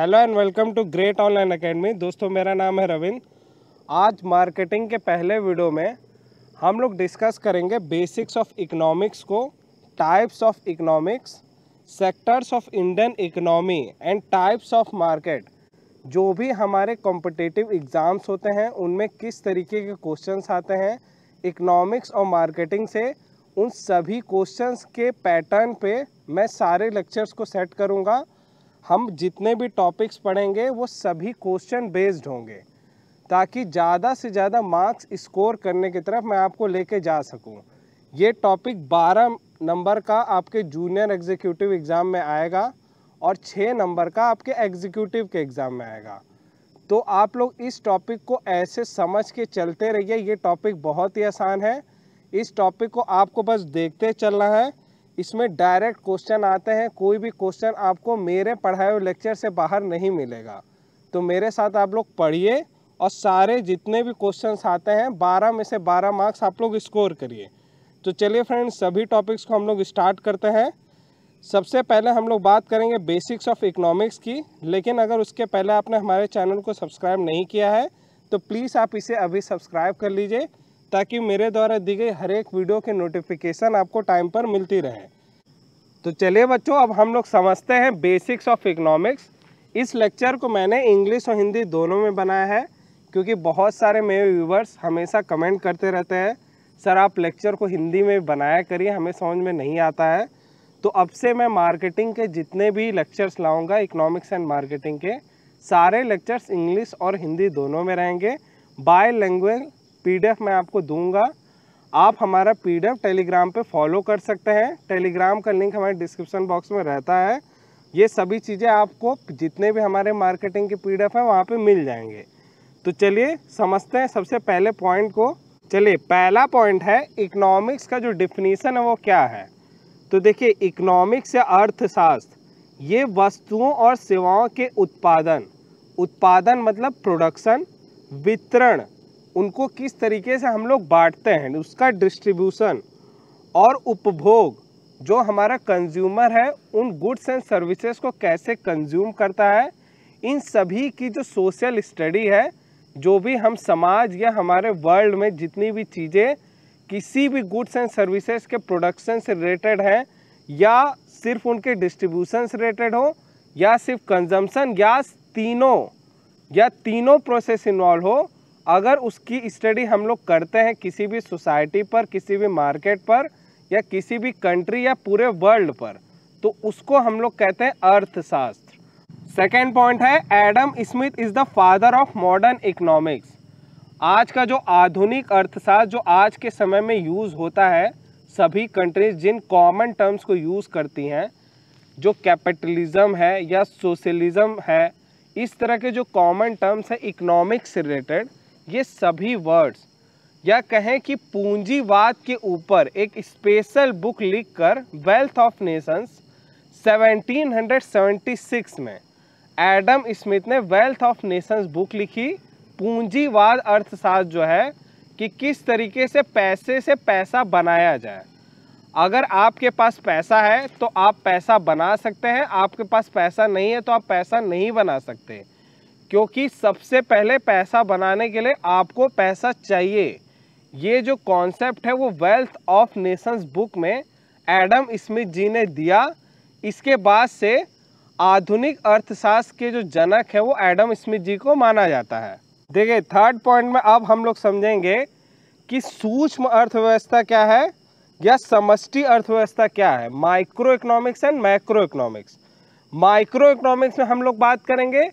Hello and welcome to Great Online Academy दोस्तों मेरा नाम है रविंद्र आज मार्केटिंग के पहले वीडियो में हम लोग डिस्कस करेंगे बेसिक्स ऑफ इकोनॉमिक्स को types of economics sectors of Indian economy and types of market जो भी हमारे कॉम्पिटिटिव एग्ज़ाम्स होते हैं उनमें किस तरीके के क्वेश्चन आते हैं इकनॉमिक्स और मार्केटिंग से उन सभी क्वेश्चन के पैटर्न पर मैं सारे लेक्चर्स को सेट करूँगा हम जितने भी टॉपिक्स पढ़ेंगे वो सभी क्वेश्चन बेस्ड होंगे ताकि ज़्यादा से ज़्यादा मार्क्स स्कोर करने की तरफ मैं आपको लेके जा सकूं। ये टॉपिक 12 नंबर का आपके जूनियर एग्जीक्यूटिव एग्ज़ाम में आएगा और 6 नंबर का आपके एग्जीक्यूटिव के एग्ज़ाम में आएगा तो आप लोग इस टॉपिक को ऐसे समझ के चलते रहिए ये टॉपिक बहुत ही आसान है इस टॉपिक को आपको बस देखते चलना है इसमें डायरेक्ट क्वेश्चन आते हैं कोई भी क्वेश्चन आपको मेरे पढ़ाए हुए लेक्चर से बाहर नहीं मिलेगा तो मेरे साथ आप लोग पढ़िए और सारे जितने भी क्वेश्चन आते हैं बारह में से बारह मार्क्स आप लोग स्कोर करिए तो चलिए फ्रेंड्स सभी टॉपिक्स को हम लोग स्टार्ट करते हैं सबसे पहले हम लोग बात करेंगे बेसिक्स ऑफ इकोनॉमिक्स की लेकिन अगर उसके पहले आपने हमारे चैनल को सब्सक्राइब नहीं किया है तो प्लीज़ आप इसे अभी सब्सक्राइब कर लीजिए ताकि मेरे द्वारा दी गई हर एक वीडियो की नोटिफिकेशन आपको टाइम पर मिलती रहे तो चलिए बच्चों अब हम लोग समझते हैं बेसिक्स ऑफ इकोनॉमिक्स इस लेक्चर को मैंने इंग्लिश और हिंदी दोनों में बनाया है क्योंकि बहुत सारे मेरे व्यूवर्स हमेशा कमेंट करते रहते हैं सर आप लेक्चर को हिंदी में बनाया करिए हमें समझ में नहीं आता है तो अब से मैं मार्केटिंग के जितने भी लेक्चर्स लाऊंगा इकोनॉमिक्स एंड मार्केटिंग के सारे लेक्चर्स इंग्लिश और हिंदी दोनों में रहेंगे बाय लैंग्वेज पी मैं आपको दूंगा आप हमारा पीडीएफ टेलीग्राम पे फॉलो कर सकते हैं टेलीग्राम का लिंक हमारे डिस्क्रिप्शन बॉक्स में रहता है ये सभी चीज़ें आपको जितने भी हमारे मार्केटिंग के पी डी एफ वहाँ पर मिल जाएंगे तो चलिए समझते हैं सबसे पहले पॉइंट को चलिए पहला पॉइंट है इकोनॉमिक्स का जो डिफिनीसन है वो क्या है तो देखिए इकोनॉमिक्स या अर्थशास्त्र ये वस्तुओं और सेवाओं के उत्पादन उत्पादन मतलब प्रोडक्शन वितरण उनको किस तरीके से हम लोग बांटते हैं उसका डिस्ट्रीब्यूशन और उपभोग जो हमारा कंज्यूमर है उन गुड्स एंड सर्विसेज को कैसे कंज्यूम करता है इन सभी की जो सोशल स्टडी है जो भी हम समाज या हमारे वर्ल्ड में जितनी भी चीज़ें किसी भी गुड्स एंड सर्विसेज के प्रोडक्शन से रिलेटेड हैं या सिर्फ उनके डिस्ट्रीब्यूशन से रिलेटेड हो या सिर्फ कंजम्पशन या तीनों या तीनों प्रोसेस इन्वॉल्व हो अगर उसकी स्टडी हम लोग करते हैं किसी भी सोसाइटी पर किसी भी मार्केट पर या किसी भी कंट्री या पूरे वर्ल्ड पर तो उसको हम लोग कहते हैं अर्थशास्त्र सेकेंड पॉइंट है Adam Smith is the father of modern economics आज का जो आधुनिक अर्थशास्त्र जो आज के समय में यूज़ होता है सभी कंट्रीज जिन कॉमन टर्म्स को यूज़ करती हैं जो कैपिटलिज्म है या सोशलिज्म है इस तरह के जो कॉमन टर्म्स है इकोनॉमिक्स से रिलेटेड ये सभी वर्ड्स या कहें कि पूंजीवाद के ऊपर एक स्पेशल बुक लिखकर वेल्थ ऑफ नेशंस 1776 में एडम स्मिथ ने वेल्थ ऑफ नेशंस बुक लिखी पूंजीवाद अर्थशास्त्र जो है कि किस तरीके से पैसे से पैसा बनाया जाए अगर आपके पास पैसा है तो आप पैसा बना सकते हैं आपके पास पैसा नहीं है तो आप पैसा नहीं बना सकते क्योंकि सबसे पहले पैसा बनाने के लिए आपको पैसा चाहिए ये जो कॉन्सेप्ट है वो वेल्थ ऑफ नेशंस बुक में एडम स्मिथ जी ने दिया इसके बाद से आधुनिक अर्थशास्त्र के जो जनक है वो एडम स्मिथ जी को माना जाता है देखिए थर्ड पॉइंट में अब हम लोग समझेंगे कि सूक्ष्म अर्थव्यवस्था क्या है या समष्टि अर्थव्यवस्था क्या है micro economics and macro economics micro economics में हम लोग बात करेंगे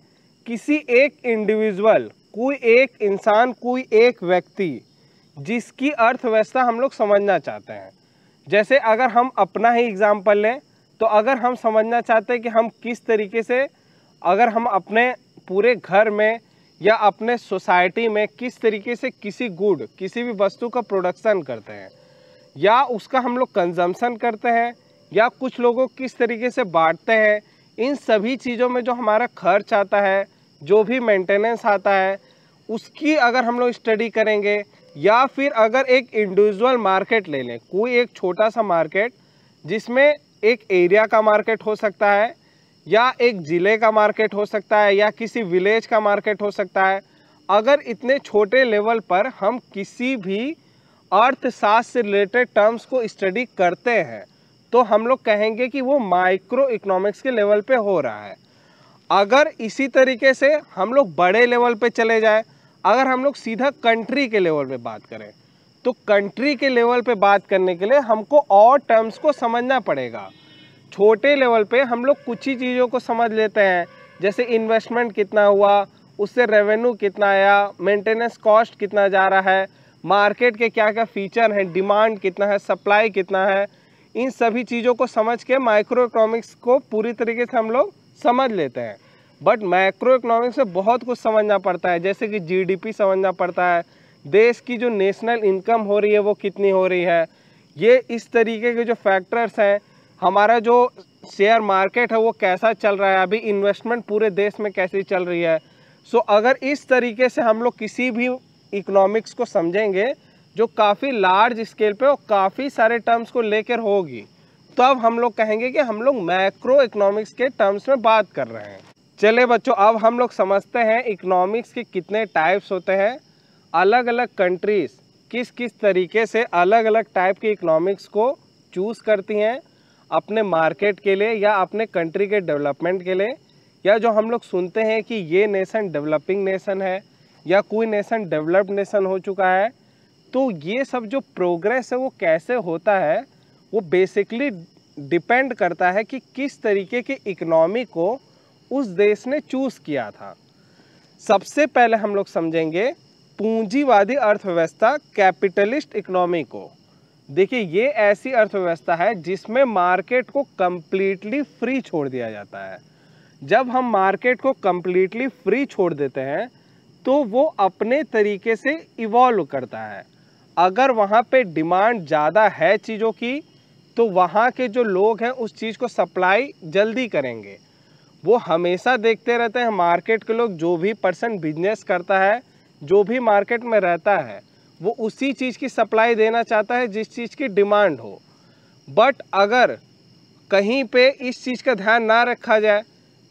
किसी एक इंडिविजुअल कोई एक इंसान कोई एक व्यक्ति जिसकी अर्थव्यवस्था हम लोग समझना चाहते हैं जैसे अगर हम अपना ही एग्ज़ाम्पल लें तो अगर हम समझना चाहते हैं कि हम किस तरीके से अगर हम अपने पूरे घर में या अपने सोसाइटी में किस तरीके से किसी गुड किसी भी वस्तु का प्रोडक्शन करते हैं या उसका हम लोग कंजम्पन करते हैं या कुछ लोगों किस तरीके से बांटते हैं इन सभी चीज़ों में जो हमारा खर्च आता है जो भी मेंटेनेंस आता है उसकी अगर हम लोग स्टडी करेंगे या फिर अगर एक इंडिविजुअल मार्केट ले लें कोई एक छोटा सा मार्केट जिसमें एक एरिया का मार्केट हो सकता है या एक ज़िले का मार्केट हो सकता है या किसी विलेज का मार्केट हो सकता है अगर इतने छोटे लेवल पर हम किसी भी अर्थशास्त्र से रिलेटेड टर्म्स को स्टडी करते हैं तो हम लोग कहेंगे कि वो माइक्रो इकोनॉमिक्स के लेवल पे हो रहा है अगर इसी तरीके से हम लोग बड़े लेवल पे चले जाए अगर हम लोग सीधा कंट्री के लेवल पे बात करें तो कंट्री के लेवल पे बात करने के लिए हमको और टर्म्स को समझना पड़ेगा छोटे लेवल पे हम लोग कुछ ही चीज़ों को समझ लेते हैं जैसे इन्वेस्टमेंट कितना हुआ उससे रेवेन्यू कितना आया मेंटेनेंस कॉस्ट कितना जा रहा है मार्केट के क्या क्या फीचर हैं डिमांड कितना है सप्लाई कितना है इन सभी चीज़ों को समझ के माइक्रो इकोनॉमिक्स को पूरी तरीके से हम लोग समझ लेते हैं बट मैक्रो इकोनॉमिक्स में बहुत कुछ समझना पड़ता है जैसे कि जीडीपी समझना पड़ता है देश की जो नेशनल इनकम हो रही है वो कितनी हो रही है ये इस तरीके के जो फैक्टर्स हैं हमारा जो शेयर मार्केट है वो कैसा चल रहा है अभी इन्वेस्टमेंट पूरे देश में कैसी चल रही है सो अगर इस तरीके से हम लोग किसी भी इकोनॉमिक्स को समझेंगे जो काफ़ी लार्ज स्केल पे और काफ़ी सारे टर्म्स को लेकर होगी तब तो हम लोग कहेंगे कि हम लोग मैक्रो इकोनॉमिक्स के टर्म्स में बात कर रहे हैं चले बच्चों अब हम लोग समझते हैं इकोनॉमिक्स के कितने टाइप्स होते हैं अलग अलग कंट्रीज़ किस किस तरीके से अलग अलग टाइप के इकोनॉमिक्स को चूज़ करती हैं अपने मार्केट के लिए या अपने कंट्री के डेवलपमेंट के लिए या जो हम लोग सुनते हैं कि ये नेशन डेवलपिंग नेशन है या कोई नेशन डेवलप्ड नेशन हो चुका है तो ये सब जो प्रोग्रेस है वो कैसे होता है वो बेसिकली डिपेंड करता है कि किस तरीके की इकनॉमी को उस देश ने चूज़ किया था सबसे पहले हम लोग समझेंगे पूंजीवादी अर्थव्यवस्था कैपिटलिस्ट इकनॉमी को देखिए ये ऐसी अर्थव्यवस्था है जिसमें मार्केट को कम्प्लीटली फ्री छोड़ दिया जाता है जब हम मार्केट को कम्प्लीटली फ्री छोड़ देते हैं तो वो अपने तरीके से इवॉल्व करता है अगर वहाँ पे डिमांड ज़्यादा है चीज़ों की तो वहाँ के जो लोग हैं उस चीज़ को सप्लाई जल्दी करेंगे वो हमेशा देखते रहते हैं मार्केट के लोग जो भी पर्सन बिजनेस करता है जो भी मार्केट में रहता है वो उसी चीज़ की सप्लाई देना चाहता है जिस चीज़ की डिमांड हो बट अगर कहीं पे इस चीज़ का ध्यान ना रखा जाए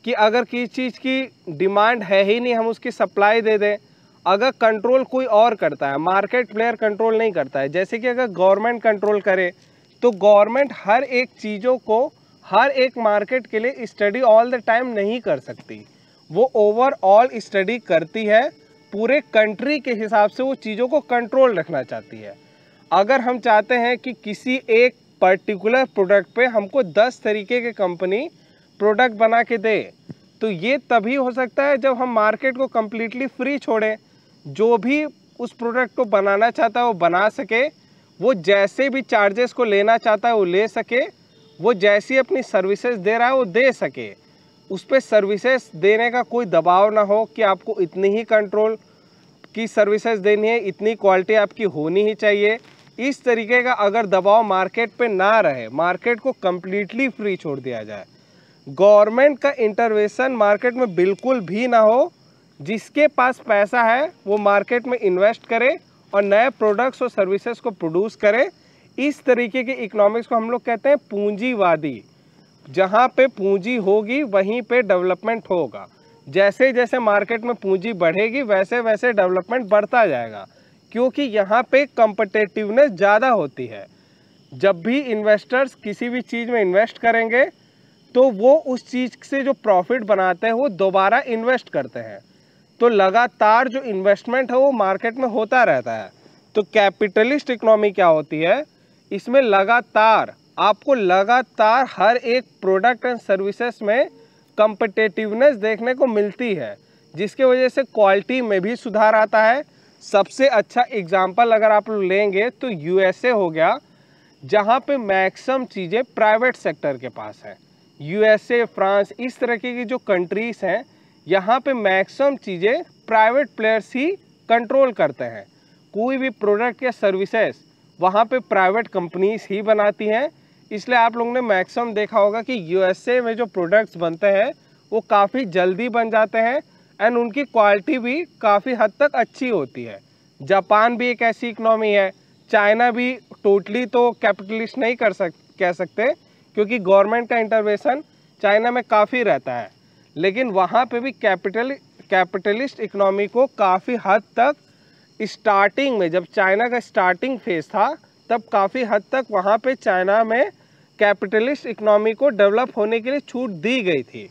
कि अगर किसी चीज़ की डिमांड है ही नहीं हम उसकी सप्लाई दे दें अगर कंट्रोल कोई और करता है मार्केट प्लेयर कंट्रोल नहीं करता है जैसे कि अगर गवर्नमेंट कंट्रोल करे तो गवर्नमेंट हर एक चीज़ों को हर एक मार्केट के लिए स्टडी ऑल द टाइम नहीं कर सकती वो ओवरऑल स्टडी करती है पूरे कंट्री के हिसाब से वो चीज़ों को कंट्रोल रखना चाहती है अगर हम चाहते हैं कि किसी एक पर्टिकुलर प्रोडक्ट पे हमको 10 तरीके के कंपनी प्रोडक्ट बना के दे तो ये तभी हो सकता है जब हम मार्केट को कम्प्लीटली फ्री छोड़ें जो भी उस प्रोडक्ट को बनाना चाहता है वो बना सके वो जैसे भी चार्जेस को लेना चाहता है वो ले सके वो जैसी अपनी सर्विसेज दे रहा है वो दे सके उस पर सर्विसेज देने का कोई दबाव ना हो कि आपको इतनी ही कंट्रोल की सर्विसेज देनी है इतनी क्वालिटी आपकी होनी ही चाहिए इस तरीके का अगर दबाव मार्केट पे ना रहे मार्केट को कम्प्लीटली फ्री छोड़ दिया जाए गवर्नमेंट का इंटरवेंशन मार्केट में बिल्कुल भी ना हो जिसके पास पैसा है वो मार्केट में इन्वेस्ट करे और नए प्रोडक्ट्स और सर्विसेज को प्रोड्यूस करें इस तरीके के इकोनॉमिक्स को हम लोग कहते हैं पूंजीवादी जहाँ पे पूंजी होगी वहीं पे डेवलपमेंट होगा जैसे जैसे मार्केट में पूंजी बढ़ेगी वैसे वैसे डेवलपमेंट बढ़ता जाएगा क्योंकि यहाँ पे कंपटेटिवनेस ज़्यादा होती है जब भी इन्वेस्टर्स किसी भी चीज़ में इन्वेस्ट करेंगे तो वो उस चीज़ से जो प्रॉफिट बनाते हैं वो दोबारा इन्वेस्ट करते हैं तो लगातार जो इन्वेस्टमेंट है वो मार्केट में होता रहता है तो कैपिटलिस्ट इकोनॉमी क्या होती है इसमें लगातार आपको लगातार हर एक प्रोडक्ट एंड सर्विसेज में कंपटेटिवनेस देखने को मिलती है जिसके वजह से क्वालिटी में भी सुधार आता है सबसे अच्छा एग्जाम्पल अगर आप लोग लेंगे तो यूएसए हो गया जहाँ पे मैक्सम चीज़ें प्राइवेट सेक्टर के पास हैं यूएसए फ्रांस इस तरह की जो कंट्रीज़ हैं यहाँ पे मैक्सिमम चीज़ें प्राइवेट प्लेयर्स ही कंट्रोल करते हैं कोई भी प्रोडक्ट या सर्विसेज वहाँ पे प्राइवेट कंपनीज ही बनाती हैं इसलिए आप लोगों ने मैक्सिमम देखा होगा कि यूएसए में जो प्रोडक्ट्स बनते हैं वो काफ़ी जल्दी बन जाते हैं एंड उनकी क्वालिटी भी काफ़ी हद तक अच्छी होती है जापान भी एक ऐसी इकनॉमी है चाइना भी टोटली तो कैपिटलिस्ट नहीं कर सक कह सकते क्योंकि गवर्नमेंट का इंटरवेशन चाइना में काफ़ी रहता है लेकिन वहाँ पे भी कैपिटल कैपिटलिस्ट इकोनॉमी को काफ़ी हद तक स्टार्टिंग में जब चाइना का स्टार्टिंग फेज था तब काफ़ी हद तक वहाँ पे चाइना में कैपिटलिस्ट इकोनॉमी को डेवलप होने के लिए छूट दी गई थी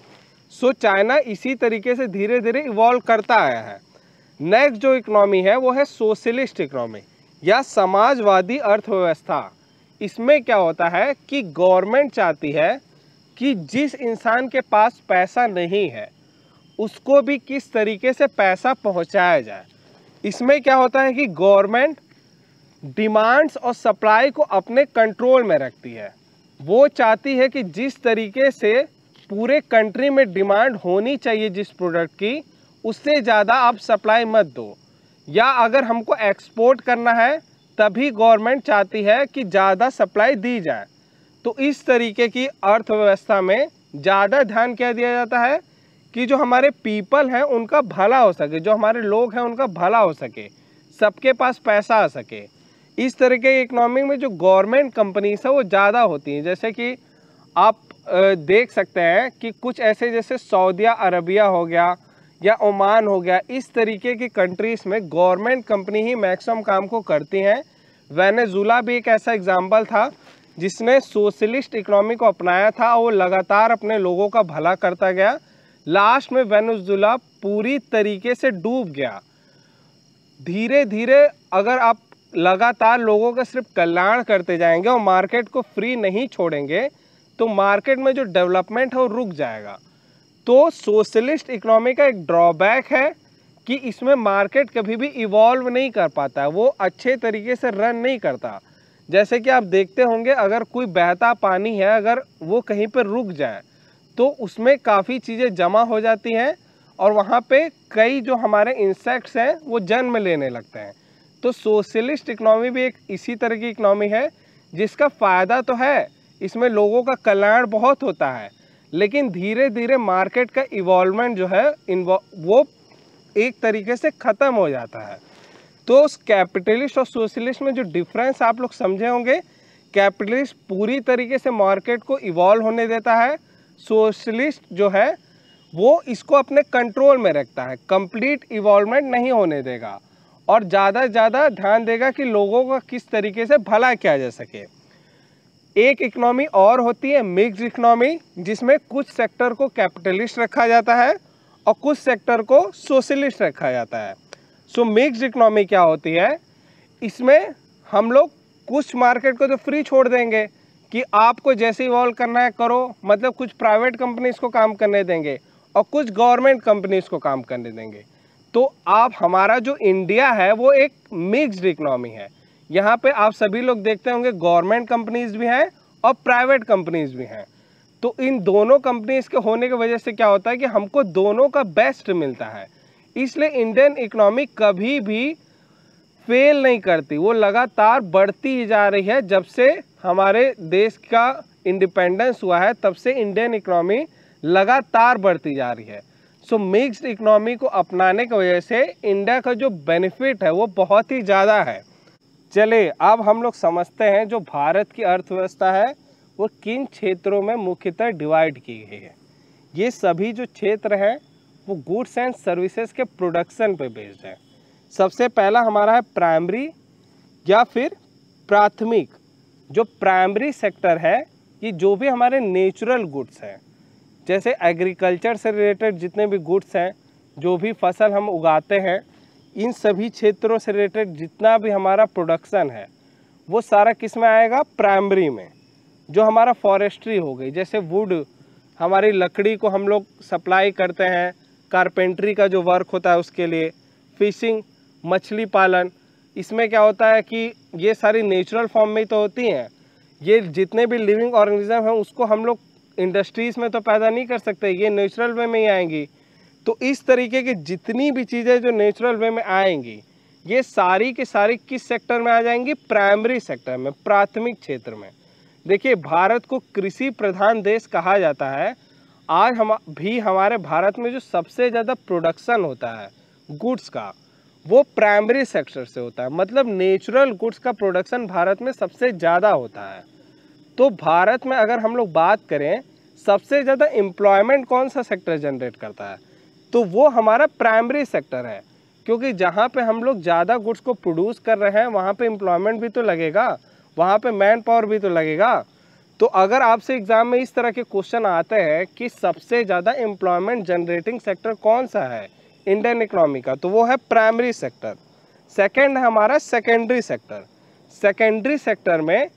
सो so, चाइना इसी तरीके से धीरे धीरे इवॉल्व करता आया है नेक्स्ट जो इकोनॉमी है वो है सोशलिस्ट इकोनॉमी या समाजवादी अर्थव्यवस्था इसमें क्या होता है कि गवर्नमेंट चाहती है कि जिस इंसान के पास पैसा नहीं है उसको भी किस तरीके से पैसा पहुंचाया जाए इसमें क्या होता है कि गवर्नमेंट डिमांड्स और सप्लाई को अपने कंट्रोल में रखती है वो चाहती है कि जिस तरीके से पूरे कंट्री में डिमांड होनी चाहिए जिस प्रोडक्ट की उससे ज़्यादा आप सप्लाई मत दो या अगर हमको एक्सपोर्ट करना है तभी गवर्नमेंट चाहती है कि ज़्यादा सप्लाई दी जाए तो इस तरीके की अर्थव्यवस्था में ज़्यादा ध्यान क्या दिया जाता है कि जो हमारे पीपल हैं उनका भला हो सके जो हमारे लोग हैं उनका भला हो सके सबके पास पैसा आ सके इस तरह के इकनॉमी में जो गवर्नमेंट कंपनीज है वो ज़्यादा होती हैं जैसे कि आप देख सकते हैं कि कुछ ऐसे जैसे सऊदीया अरबिया हो गया या ओमान हो गया इस तरीके की कंट्रीज़ में गवर्नमेंट कंपनी ही मैक्सिमम काम को करती हैं वेनेजुला भी एक ऐसा एग्जाम्पल था जिसने सोशलिस्ट इकोनॉमी को अपनाया था वो लगातार अपने लोगों का भला करता गया लास्ट में वेनुजुला पूरी तरीके से डूब गया धीरे धीरे अगर आप लगातार लोगों का सिर्फ कल्याण करते जाएंगे और मार्केट को फ्री नहीं छोड़ेंगे तो मार्केट में जो डेवलपमेंट है वो रुक जाएगा तो सोशलिस्ट इकोनॉमी का एक ड्रॉबैक है कि इसमें मार्केट कभी भी इवॉल्व नहीं कर पाता वो अच्छे तरीके से रन नहीं करता जैसे कि आप देखते होंगे अगर कोई बहता पानी है अगर वो कहीं पर रुक जाए तो उसमें काफ़ी चीज़ें जमा हो जाती हैं और वहाँ पे कई जो हमारे इंसेक्ट्स हैं वो जन्म लेने लगते हैं तो सोशलिस्ट इकनॉमी भी एक इसी तरह की इकनॉमी है जिसका फ़ायदा तो है इसमें लोगों का कल्याण बहुत होता है लेकिन धीरे धीरे मार्केट का इवॉल्वमेंट जो है वो एक तरीके से ख़त्म हो जाता है तो उस कैपिटलिस्ट और सोशलिस्ट में जो डिफरेंस आप लोग समझे होंगे कैपिटलिस्ट पूरी तरीके से मार्केट को इवॉल्व होने देता है सोशलिस्ट जो है वो इसको अपने कंट्रोल में रखता है कंप्लीट इवॉल्वमेंट नहीं होने देगा और ज़्यादा से ज़्यादा ध्यान देगा कि लोगों का किस तरीके से भला किया जा सके एक इकनॉमी और होती है मिक्स इकनॉमी जिसमें कुछ सेक्टर को कैपिटलिस्ट रखा जाता है और कुछ सेक्टर को सोशलिस्ट रखा जाता है सो मिक्स इकोनॉमी क्या होती है इसमें हम लोग कुछ मार्केट को तो फ्री छोड़ देंगे कि आपको जैसे इवॉल्व करना है करो मतलब कुछ प्राइवेट कंपनीज को काम करने देंगे और कुछ गवर्नमेंट कंपनीज को काम करने देंगे तो आप हमारा जो इंडिया है वो एक मिक्सड इकोनॉमी है यहाँ पे आप सभी लोग देखते होंगे गवर्नमेंट कंपनीज भी हैं और प्राइवेट कंपनीज भी हैं तो इन दोनों कंपनीज के होने की वजह से क्या होता है कि हमको दोनों का बेस्ट मिलता है इसलिए इंडियन इकोनॉमी कभी भी फेल नहीं करती वो लगातार बढ़ती ही जा रही है जब से हमारे देश का इंडिपेंडेंस हुआ है तब से इंडियन इकोनॉमी लगातार बढ़ती जा रही है सो मिक्स्ड इकोनॉमी को अपनाने की वजह से इंडिया का जो बेनिफिट है वो बहुत ही ज़्यादा है चलिए अब हम लोग समझते हैं जो भारत की अर्थव्यवस्था है वो किन क्षेत्रों में मुख्यतः डिवाइड की गई है ये सभी जो क्षेत्र हैं वो गुड्स एंड सर्विसेज के प्रोडक्शन पे बेस्ड है सबसे पहला हमारा है प्राइमरी या फिर प्राथमिक जो प्राइमरी सेक्टर है ये जो भी हमारे नेचुरल गुड्स हैं जैसे एग्रीकल्चर से रिलेटेड जितने भी गुड्स हैं जो भी फसल हम उगाते हैं इन सभी क्षेत्रों से रिलेटेड जितना भी हमारा प्रोडक्शन है वो सारा किस में आएगा प्राइमरी में जो हमारा फॉरेस्ट्री हो गई जैसे वुड हमारी लकड़ी को हम लोग सप्लाई करते हैं कारपेंट्री का जो वर्क होता है उसके लिए फिशिंग मछली पालन इसमें क्या होता है कि ये सारी नेचुरल फॉर्म में ही तो होती हैं ये जितने भी लिविंग ऑर्गेनिज्म हैं उसको हम लोग इंडस्ट्रीज़ में तो पैदा नहीं कर सकते ये नेचुरल वे में ही आएंगी तो इस तरीके की जितनी भी चीज़ें जो नेचुरल वे में आएंगी ये सारी की सारी किस सेक्टर में आ जाएंगी प्राइमरी सेक्टर में प्राथमिक क्षेत्र में देखिए भारत को कृषि प्रधान देश कहा जाता है आज हम भी हमारे भारत में जो सबसे ज़्यादा प्रोडक्शन होता है गुड्स का वो प्राइमरी सेक्टर से होता है मतलब नेचुरल गुड्स का प्रोडक्शन भारत में सबसे ज़्यादा होता है तो भारत में अगर हम लोग बात करें सबसे ज़्यादा एम्प्लॉयमेंट कौन सा सेक्टर जनरेट करता है तो वो हमारा प्राइमरी सेक्टर है क्योंकि जहाँ पे हम लोग ज़्यादा गुड्स को प्रोड्यूस कर रहे हैं वहाँ पे एम्प्लॉयमेंट भी तो लगेगा वहाँ पे मैन पावर भी तो लगेगा तो अगर आपसे एग्ज़ाम में इस तरह के क्वेश्चन आते हैं कि सबसे ज़्यादा एम्प्लॉयमेंट जनरेटिंग सेक्टर कौन सा है इंडियन इकोनॉमी का तो वो है प्राइमरी सेक्टर सेकेंड है हमारा सेकेंडरी सेक्टर सेकेंडरी सेक्टर में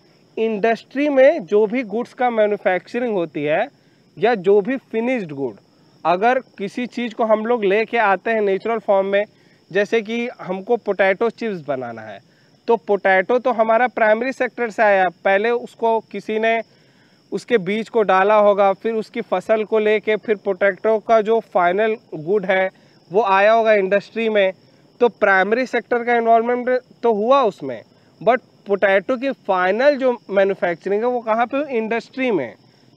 इंडस्ट्री में जो भी गुड्स का मैन्युफैक्चरिंग होती है या जो भी फिनिश्ड गुड अगर किसी चीज़ को हम लोग लेके आते हैं नेचुरल फॉर्म में जैसे कि हमको पोटैटो चिप्स बनाना है तो पोटैटो तो हमारा प्राइमरी सेक्टर से आया पहले उसको किसी ने उसके बीज को डाला होगा फिर उसकी फसल को लेके फिर पोटैटो का जो फाइनल गुड है वो आया होगा इंडस्ट्री में तो प्राइमरी सेक्टर का इन्वॉल्वमेंट तो हुआ उसमें बट पोटैटो की फाइनल जो मैन्युफैक्चरिंग है वो कहाँ पे इंडस्ट्री में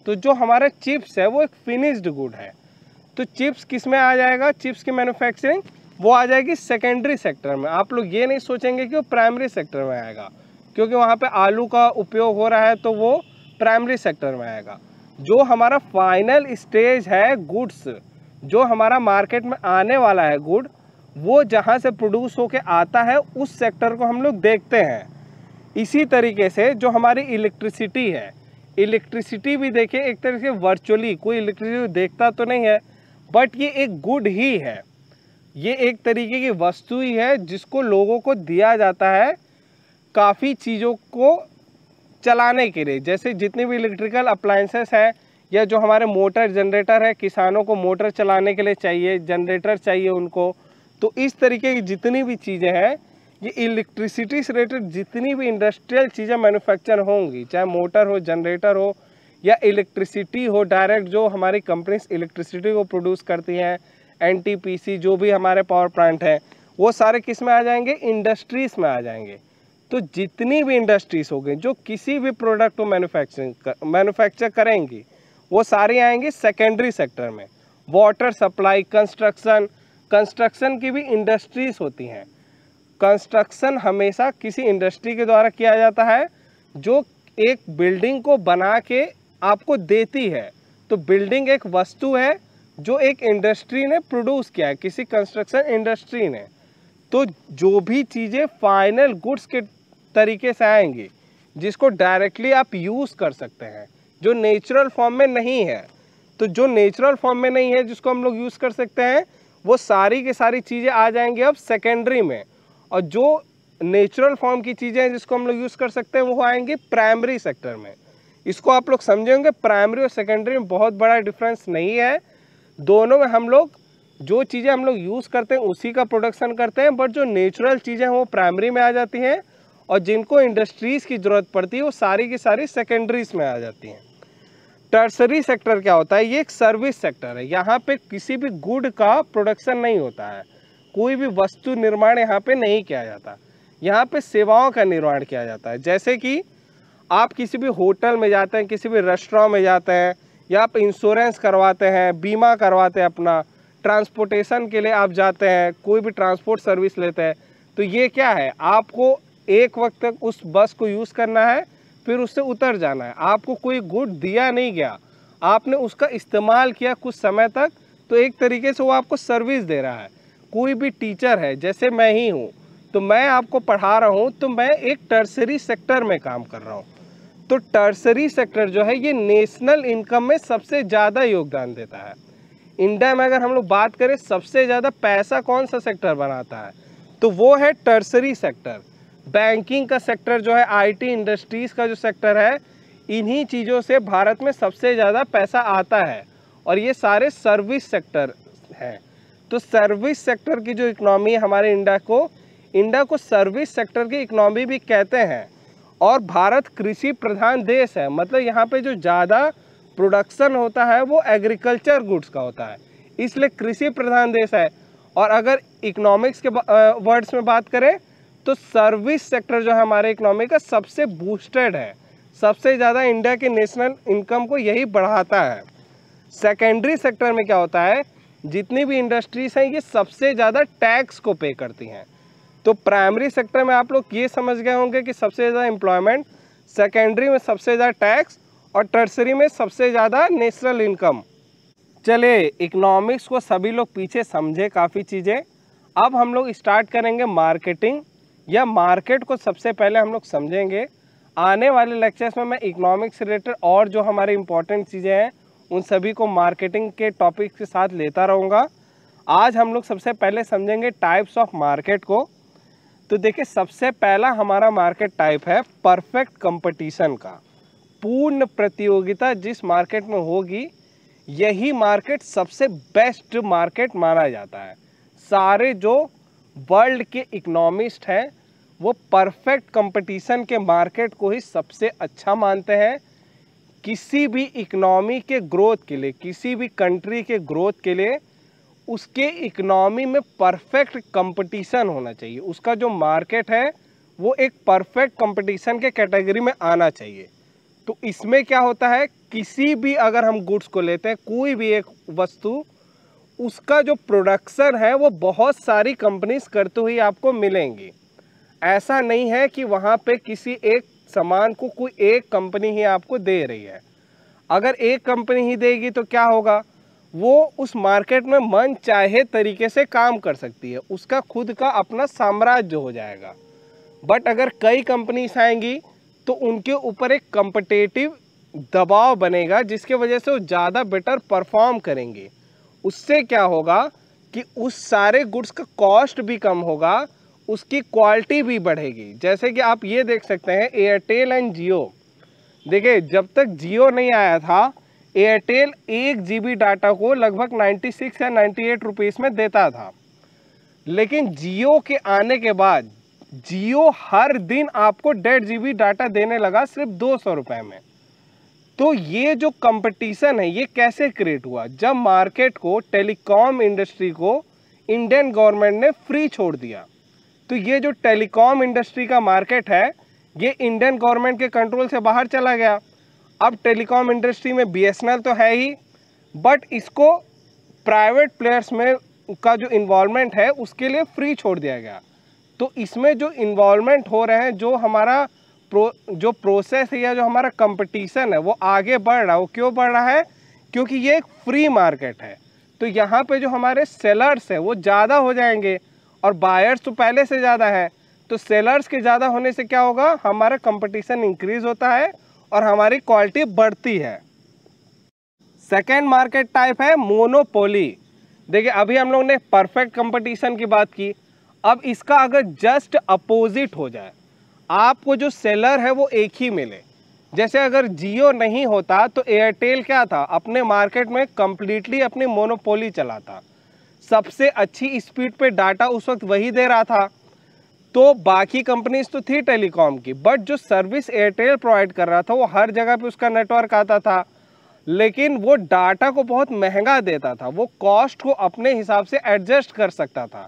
तो जो हमारे चिप्स है वो एक फिनिश्ड गुड है तो चिप्स किस में आ जाएगा चिप्स की मैन्युफैक्चरिंग वो आ जाएगी सेकेंडरी सेक्टर में आप लोग ये नहीं सोचेंगे कि वो प्राइमरी सेक्टर में आएगा क्योंकि वहाँ पे आलू का उपयोग हो रहा है तो वो प्राइमरी सेक्टर में आएगा जो हमारा फाइनल स्टेज है गुड्स जो हमारा मार्केट में आने वाला है गुड वो जहाँ से प्रोड्यूस होके आता है उस सेक्टर को हम लोग देखते हैं इसी तरीके से जो हमारी इलेक्ट्रिसिटी है इलेक्ट्रिसिटी भी देखिए एक तरह से वर्चुअली कोई इलेक्ट्रिसिटी देखता तो नहीं है बट ये एक गुड ही है ये एक तरीके की वस्तु ही है जिसको लोगों को दिया जाता है काफ़ी चीज़ों को चलाने के लिए जैसे जितने भी इलेक्ट्रिकल अप्लाइंसेस हैं या जो हमारे मोटर जनरेटर है किसानों को मोटर चलाने के लिए चाहिए जनरेटर चाहिए उनको तो इस तरीके की जितनी भी चीज़ें हैं ये इलेक्ट्रिसिटी से रिलेटेड जितनी भी इंडस्ट्रियल चीज़ें मैन्युफैक्चर होंगी चाहे मोटर हो जनरेटर हो या इलेक्ट्रिसिटी हो डायरेक्ट जो हमारी कंपनीज इलेक्ट्रिसिटी को प्रोड्यूस करती हैं एनटीपीसी जो भी हमारे पावर प्लांट हैं वो सारे किस में आ जाएंगे इंडस्ट्रीज़ में आ जाएंगे तो जितनी भी इंडस्ट्रीज़ हो गई जो किसी भी प्रोडक्ट को मैन्युफैक्चरिंग मैन्युफैक्चर करेंगी वो सारी आएंगी सेकेंडरी सेक्टर में वाटर सप्लाई कंस्ट्रक्शन कंस्ट्रक्शन की भी इंडस्ट्रीज़ होती हैं कंस्ट्रक्शन हमेशा किसी इंडस्ट्री के द्वारा किया जाता है जो एक बिल्डिंग को बना के आपको देती है तो बिल्डिंग एक वस्तु है जो एक इंडस्ट्री ने प्रोड्यूस किया है किसी कंस्ट्रक्शन इंडस्ट्री ने तो जो भी चीज़ें फाइनल गुड्स के तरीके से आएंगी जिसको डायरेक्टली आप यूज़ कर सकते हैं जो नेचुरल फॉर्म में नहीं है तो जो नेचुरल फॉर्म में नहीं है जिसको हम लोग यूज़ कर सकते हैं वो सारी की सारी चीज़ें आ जाएंगी अब सेकेंडरी में और जो नेचुरल फॉर्म की चीज़ें हैं जिसको हम लोग यूज़ कर सकते हैं वो आएंगी प्राइमरी सेक्टर में इसको आप लोग समझेंगे प्राइमरी और सेकेंडरी में बहुत बड़ा डिफरेंस नहीं है दोनों में हम लोग जो चीज़ें हम लोग यूज़ करते हैं उसी का प्रोडक्शन करते हैं बट जो नेचुरल चीज़ें हैं वो प्राइमरी में आ जाती हैं और जिनको इंडस्ट्रीज़ की ज़रूरत पड़ती है वो सारी की सारी सेकेंडरीज में आ जाती हैं टर्सरी सेक्टर क्या होता है ये एक सर्विस सेक्टर है यहाँ पे किसी भी गुड का प्रोडक्शन नहीं होता है कोई भी वस्तु निर्माण यहाँ पे नहीं किया जाता यहाँ पे सेवाओं का निर्माण किया जाता है जैसे कि आप किसी भी होटल में जाते हैं किसी भी रेस्टोरेंट में जाते हैं या आप इंश्योरेंस करवाते हैं बीमा करवाते हैं अपना ट्रांसपोर्टेशन के लिए आप जाते हैं कोई भी ट्रांसपोर्ट सर्विस लेते हैं तो ये क्या है आपको एक वक्त तक उस बस को यूज़ करना है फिर उससे उतर जाना है आपको कोई गुड दिया नहीं गया आपने उसका इस्तेमाल किया कुछ समय तक तो एक तरीके से वो आपको सर्विस दे रहा है कोई भी टीचर है जैसे मैं ही हूँ तो मैं आपको पढ़ा रहा हूँ तो मैं एक टर्सरी सेक्टर में काम कर रहा हूँ तो टर्सरी सेक्टर जो है ये नेशनल इनकम में सबसे ज़्यादा योगदान देता है इंडिया में अगर हम लोग बात करें सबसे ज़्यादा पैसा कौन सा सेक्टर बनाता है तो वो है टर्सरी सेक्टर बैंकिंग का सेक्टर जो है आईटी इंडस्ट्रीज़ का जो सेक्टर है इन्हीं चीज़ों से भारत में सबसे ज़्यादा पैसा आता है और ये सारे सर्विस सेक्टर हैं तो सर्विस सेक्टर की जो इकनॉमी हमारे इंडिया को इंडिया को सर्विस सेक्टर की इकनॉमी भी कहते हैं और भारत कृषि प्रधान देश है मतलब यहाँ पे जो ज़्यादा प्रोडक्शन होता है वो एग्रीकल्चर गुड्स का होता है इसलिए कृषि प्रधान देश है और अगर इकोनॉमिक्स के वर्ड्स में बात करें तो सर्विस सेक्टर जो है हमारे इकोनॉमी का सबसे बूस्टेड है सबसे ज़्यादा इंडिया के नेशनल इनकम को यही बढ़ाता है सेकेंडरी सेक्टर में क्या होता है जितनी भी इंडस्ट्रीज हैं ये सबसे ज़्यादा टैक्स को पे करती हैं तो प्राइमरी सेक्टर में आप लोग ये समझ गए होंगे कि सबसे ज़्यादा एम्प्लॉयमेंट सेकेंडरी में सबसे ज़्यादा टैक्स और टर्सरी में सबसे ज़्यादा नेशनल इनकम चले इकोनॉमिक्स को सभी लोग पीछे समझे काफ़ी चीज़ें अब हम लोग स्टार्ट करेंगे मार्केटिंग या मार्केट को सबसे पहले हम लोग समझेंगे आने वाले लेक्चर्स में मैं इकोनॉमिक्स रिलेटेड और जो हमारे इंपॉर्टेंट चीज़ें हैं उन सभी को मार्केटिंग के टॉपिक्स के साथ लेता रहूँगा आज हम लोग सबसे पहले समझेंगे टाइप्स ऑफ मार्केट को तो देखिए सबसे पहला हमारा मार्केट टाइप है परफेक्ट कंपटीशन का पूर्ण प्रतियोगिता जिस मार्केट में होगी यही मार्केट सबसे बेस्ट मार्केट माना जाता है सारे जो वर्ल्ड के इकोनॉमिस्ट हैं वो परफेक्ट कंपटीशन के मार्केट को ही सबसे अच्छा मानते हैं किसी भी इकोनॉमी के ग्रोथ के लिए किसी भी कंट्री के ग्रोथ के लिए उसके इकनॉमी में परफेक्ट कंपटीशन होना चाहिए उसका जो मार्केट है वो एक परफेक्ट कंपटीशन के कैटेगरी में आना चाहिए तो इसमें क्या होता है किसी भी अगर हम गुड्स को लेते हैं कोई भी एक वस्तु उसका जो प्रोडक्शन है वो बहुत सारी कंपनीज करते हुए आपको मिलेंगी ऐसा नहीं है कि वहाँ पे किसी एक सामान को कोई एक कंपनी ही आपको दे रही है अगर एक कंपनी ही देगी तो क्या होगा वो उस मार्केट में मन चाहे तरीके से काम कर सकती है उसका खुद का अपना साम्राज्य हो जाएगा बट अगर कई कंपनीस आएंगी तो उनके ऊपर एक कंपटेटिव दबाव बनेगा जिसके वजह से वो ज़्यादा बेटर परफॉर्म करेंगे उससे क्या होगा कि उस सारे गुड्स का कॉस्ट भी कम होगा उसकी क्वालिटी भी बढ़ेगी जैसे कि आप ये देख सकते हैं एयरटेल एंड जियो देखिए जब तक जियो नहीं आया था एयरटेल एक जी डाटा को लगभग 96 या 98 एट में देता था लेकिन जियो के आने के बाद जियो हर दिन आपको डेढ़ जी डाटा देने लगा सिर्फ दो सौ रुपये में तो ये जो कंपटीशन है ये कैसे क्रिएट हुआ जब मार्केट को टेलीकॉम इंडस्ट्री को इंडियन गवर्नमेंट ने फ्री छोड़ दिया तो ये जो टेलीकॉम इंडस्ट्री का मार्केट है ये इंडियन गवर्नमेंट के कंट्रोल से बाहर चला गया अब टेलीकॉम इंडस्ट्री में बीएसएनएल तो है ही बट इसको प्राइवेट प्लेयर्स में का जो इन्वॉलमेंट है उसके लिए फ्री छोड़ दिया गया तो इसमें जो इन्वॉलमेंट हो रहे हैं जो हमारा प्रो जो प्रोसेस है या जो हमारा कंपटीशन है वो आगे बढ़ रहा है वो क्यों बढ़ रहा है क्योंकि ये एक फ्री मार्केट है तो यहाँ पे जो हमारे सेलर्स हैं वो ज़्यादा हो जाएंगे और बायर्स तो पहले से ज़्यादा है तो सेलर्स के ज़्यादा होने से क्या होगा हमारा कंपटीशन इंक्रीज़ होता है और हमारी क्वालिटी बढ़ती है सेकेंड मार्केट टाइप है मोनोपोली देखिए अभी हम लोग ने परफेक्ट कंपटीशन की बात की अब इसका अगर जस्ट अपोजिट हो जाए आपको जो सेलर है वो एक ही मिले जैसे अगर जियो नहीं होता तो एयरटेल क्या था अपने मार्केट में कम्प्लीटली अपनी मोनोपोली चलाता सबसे अच्छी स्पीड पे डाटा उस वक्त वही दे रहा था तो बाकी कंपनीज तो थी टेलीकॉम की बट जो सर्विस एयरटेल प्रोवाइड कर रहा था वो हर जगह पे उसका नेटवर्क आता था लेकिन वो डाटा को बहुत महंगा देता था वो कॉस्ट को अपने हिसाब से एडजस्ट कर सकता था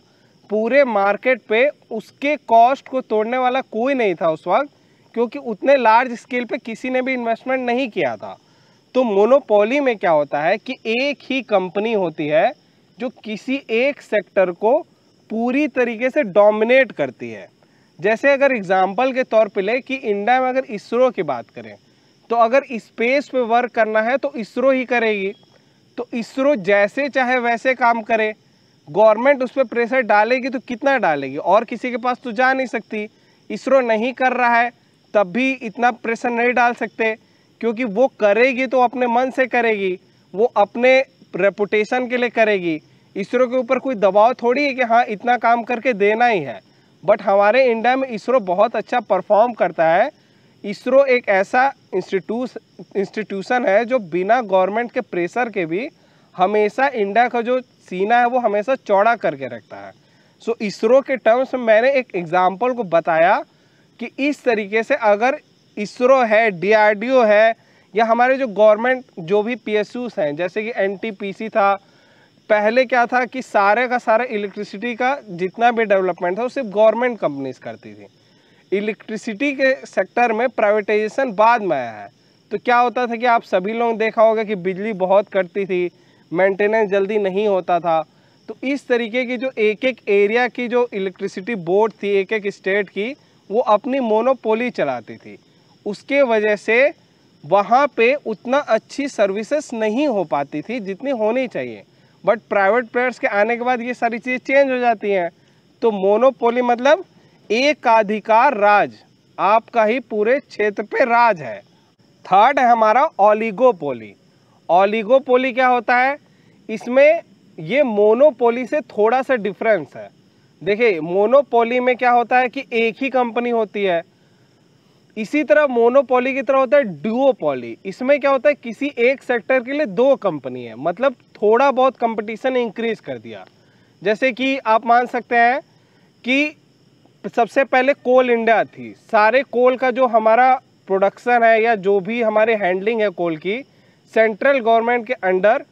पूरे मार्केट पे उसके कॉस्ट को तोड़ने वाला कोई नहीं था उस वक्त क्योंकि उतने लार्ज स्केल पे किसी ने भी इन्वेस्टमेंट नहीं किया था तो मोनोपोली में क्या होता है कि एक ही कंपनी होती है जो किसी एक सेक्टर को पूरी तरीके से डोमिनेट करती है जैसे अगर एग्जाम्पल के तौर पे ले कि इंडिया में अगर इसरो की बात करें तो अगर स्पेस पे वर्क करना है तो इसरो ही करेगी तो इसरो जैसे चाहे वैसे काम करे गवर्नमेंट उस पर प्रेशर डालेगी तो कितना डालेगी और किसी के पास तो जा नहीं सकती इसरो नहीं कर रहा है तब भी इतना प्रेशर नहीं डाल सकते क्योंकि वो करेगी तो अपने मन से करेगी वो अपने रेपुटेशन के लिए करेगी इसरो के ऊपर कोई दबाव थोड़ी है कि हाँ इतना काम करके देना ही है बट हमारे इंडिया में इसरो बहुत अच्छा परफॉर्म करता है इसरो एक ऐसा इंस्टीट्यूस इंस्टीट्यूशन है जो बिना गवर्नमेंट के प्रेशर के भी हमेशा इंडिया का जो सीना है वो हमेशा चौड़ा करके रखता है सो so, इसरो के टर्म्स में मैंने एक एग्जाम्पल को बताया कि इस तरीके से अगर इसरो है डीआरडीओ है या हमारे जो गवर्नमेंट जो भी पी हैं जैसे कि एन था पहले क्या था कि सारे का सारा इलेक्ट्रिसिटी का जितना भी डेवलपमेंट था वो सिर्फ गवर्नमेंट कंपनीज करती थी इलेक्ट्रिसिटी के सेक्टर में प्राइवेटाइजेशन बाद में आया है तो क्या होता था कि आप सभी लोग देखा होगा कि बिजली बहुत कटती थी मेंटेनेंस जल्दी नहीं होता था तो इस तरीके की जो एक एक एरिया की जो इलेक्ट्रिसिटी बोर्ड थी एक एक स्टेट की वो अपनी मोनोपोली चलाती थी उसके वजह से वहाँ पे उतना अच्छी सर्विसेज नहीं हो पाती थी जितनी होनी चाहिए बट प्राइवेट प्लेयर्स के आने के बाद ये सारी चीज़ें चेंज हो जाती हैं तो मोनोपोली मतलब एकाधिकार राज आपका ही पूरे क्षेत्र पे राज है थर्ड है हमारा ओलिगोपोली ओलिगोपोली क्या होता है इसमें ये मोनोपोली से थोड़ा सा डिफरेंस है देखिए मोनोपोली में क्या होता है कि एक ही कंपनी होती है इसी तरह मोनोपोली की तरह होता है ड्यूओपोली इसमें क्या होता है किसी एक सेक्टर के लिए दो कंपनी है मतलब थोड़ा बहुत कंपटीशन इंक्रीज कर दिया जैसे कि आप मान सकते हैं कि सबसे पहले कोल इंडिया थी सारे कोल का जो हमारा प्रोडक्शन है या जो भी हमारे हैंडलिंग है कोल की सेंट्रल गवर्नमेंट के अंडर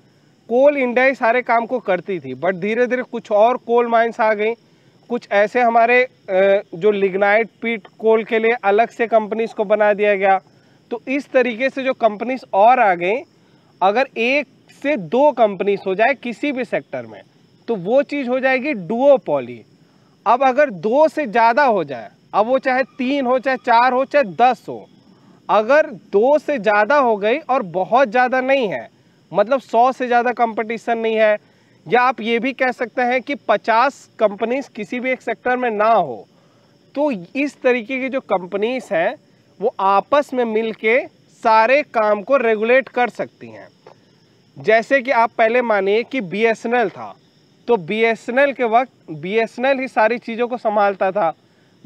कोल इंडिया ही सारे काम को करती थी बट धीरे धीरे कुछ और कोल माइंस आ गई कुछ ऐसे हमारे जो लिग्नाइट पीट कोल के लिए अलग से कंपनीज को बना दिया गया तो इस तरीके से जो कंपनीज और आ गई अगर एक से दो कंपनीज हो जाए किसी भी सेक्टर में तो वो चीज़ हो जाएगी डुओपोली अब अगर दो से ज़्यादा हो जाए अब वो चाहे तीन हो चाहे चार हो चाहे दस हो अगर दो से ज़्यादा हो गई और बहुत ज़्यादा नहीं है मतलब सौ से ज़्यादा कंपटीशन नहीं है या आप ये भी कह सकते हैं कि पचास कंपनीज किसी भी एक सेक्टर में ना हो तो इस तरीके की जो कंपनीज हैं वो आपस में मिल के सारे काम को रेगुलेट कर सकती हैं जैसे कि आप पहले मानिए कि बी था तो बी के वक्त बी ही सारी चीज़ों को संभालता था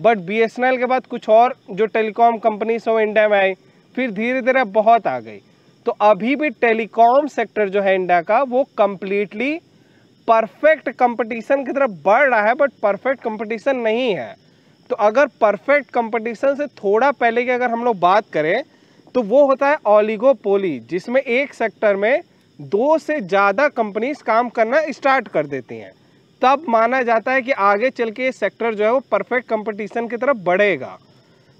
बट बी के बाद कुछ और जो टेलीकॉम कंपनीज वो इंडिया में आई फिर धीरे धीरे बहुत आ गई तो अभी भी टेलीकॉम सेक्टर जो है इंडिया का वो कम्प्लीटली परफेक्ट कंपटीशन की तरफ बढ़ रहा है बट परफेक्ट कंपटीशन नहीं है तो अगर परफेक्ट कंपटीशन से थोड़ा पहले की अगर हम लोग बात करें तो वो होता है ऑलिगोपोली जिसमें एक सेक्टर में दो से ज़्यादा कंपनीज काम करना स्टार्ट कर देती हैं तब माना जाता है कि आगे चल के ये सेक्टर जो है वो परफेक्ट कंपटीशन की तरफ बढ़ेगा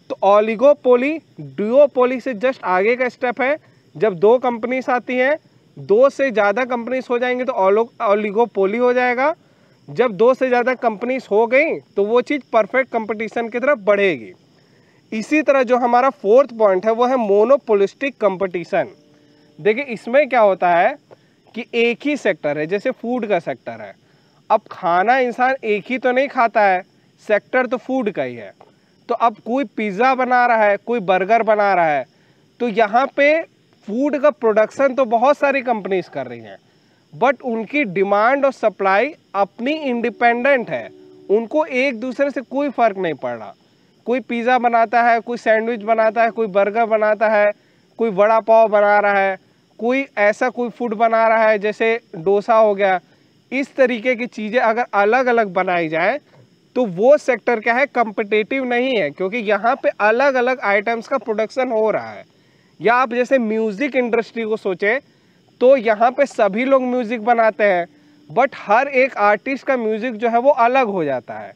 तो ओलिगोपोली ड्यूओपोली से जस्ट आगे का स्टेप है जब दो कंपनीज आती हैं दो से ज़्यादा कंपनीज हो जाएंगी तो ओलिगोपोली हो जाएगा जब दो से ज़्यादा कंपनीज हो गई तो वो चीज़ परफेक्ट कंपटीशन की तरफ बढ़ेगी इसी तरह जो हमारा फोर्थ पॉइंट है वो है मोनोपोलिस्टिक कंपटीशन देखिए इसमें क्या होता है कि एक ही सेक्टर है जैसे फूड का सेक्टर है अब खाना इंसान एक ही तो नहीं खाता है सेक्टर तो फूड का ही है तो अब कोई पिज़्ज़ा बना रहा है कोई बर्गर बना रहा है तो यहाँ पे फूड का प्रोडक्शन तो बहुत सारी कंपनीज कर रही हैं बट उनकी डिमांड और सप्लाई अपनी इंडिपेंडेंट है उनको एक दूसरे से कोई फ़र्क नहीं पड़ रहा कोई पिज़्ज़ा बनाता है कोई सैंडविच बनाता है कोई बर्गर बनाता है कोई वड़ा पाव बना रहा है कोई ऐसा कोई फूड बना रहा है जैसे डोसा हो गया इस तरीके की चीज़ें अगर अलग अलग बनाई जाए तो वो सेक्टर क्या है कंपिटेटिव नहीं है क्योंकि यहाँ पे अलग अलग आइटम्स का प्रोडक्शन हो रहा है या आप जैसे म्यूज़िक इंडस्ट्री को सोचें तो यहाँ पे सभी लोग म्यूज़िक बनाते हैं बट हर एक आर्टिस्ट का म्यूज़िक जो है वो अलग हो जाता है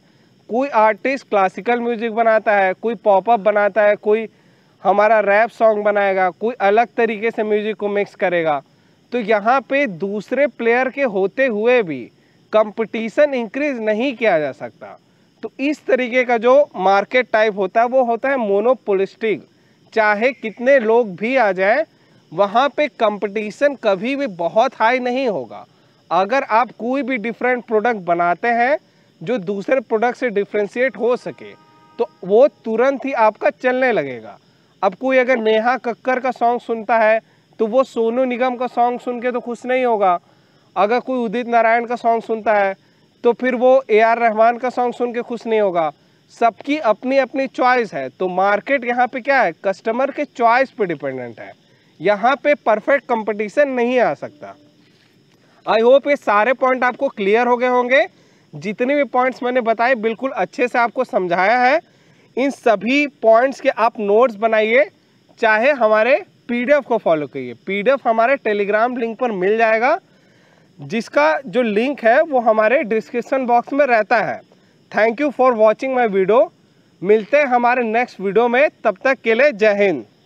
कोई आर्टिस्ट क्लासिकल म्यूज़िक बनाता है कोई पॉपअप बनाता है कोई हमारा रैप सॉन्ग बनाएगा कोई अलग तरीके से म्यूज़िक को मिक्स करेगा तो यहाँ पे दूसरे प्लेयर के होते हुए भी कंपटीशन इंक्रीज नहीं किया जा सकता तो इस तरीके का जो मार्केट टाइप होता है वो होता है मोनोपोलिस्टिक चाहे कितने लोग भी आ जाए वहाँ पे कंपटीशन कभी भी बहुत हाई नहीं होगा अगर आप कोई भी डिफरेंट प्रोडक्ट बनाते हैं जो दूसरे प्रोडक्ट से डिफ्रेंशिएट हो सके तो वो तुरंत ही आपका चलने लगेगा अब कोई अगर नेहा कक्कर का सॉन्ग सुनता है तो वो सोनू निगम का सॉन्ग सुन के तो खुश नहीं होगा अगर कोई उदित नारायण का सॉन्ग सुनता है तो फिर वो ए आर रहमान का सॉन्ग सुन के खुश नहीं होगा सबकी अपनी अपनी चॉइस है तो मार्केट यहाँ पे क्या है कस्टमर के चॉइस पे डिपेंडेंट है यहाँ पे परफेक्ट कंपटीशन नहीं आ सकता आई होप ये सारे पॉइंट आपको क्लियर हो गए होंगे जितने भी पॉइंट्स मैंने बताए बिल्कुल अच्छे से आपको समझाया है इन सभी पॉइंट्स के आप नोट्स बनाइए चाहे हमारे पीडीएफ को फॉलो करिए पीडीएफ हमारे टेलीग्राम लिंक पर मिल जाएगा जिसका जो लिंक है वो हमारे डिस्क्रिप्शन बॉक्स में रहता है thank you for watching my video मिलते हैं हमारे नेक्स्ट वीडियो में तब तक के लिए जय हिंद